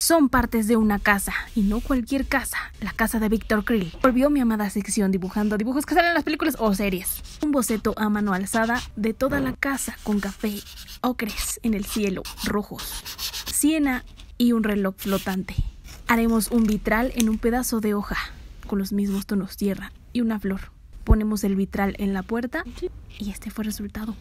son partes de una casa, y no cualquier casa, la casa de Víctor Krill. Volvió mi amada sección dibujando dibujos que salen en las películas o series. Un boceto a mano alzada de toda la casa con café, ocres en el cielo, rojos, siena y un reloj flotante. Haremos un vitral en un pedazo de hoja, con los mismos tonos tierra y una flor. Ponemos el vitral en la puerta y este fue el resultado.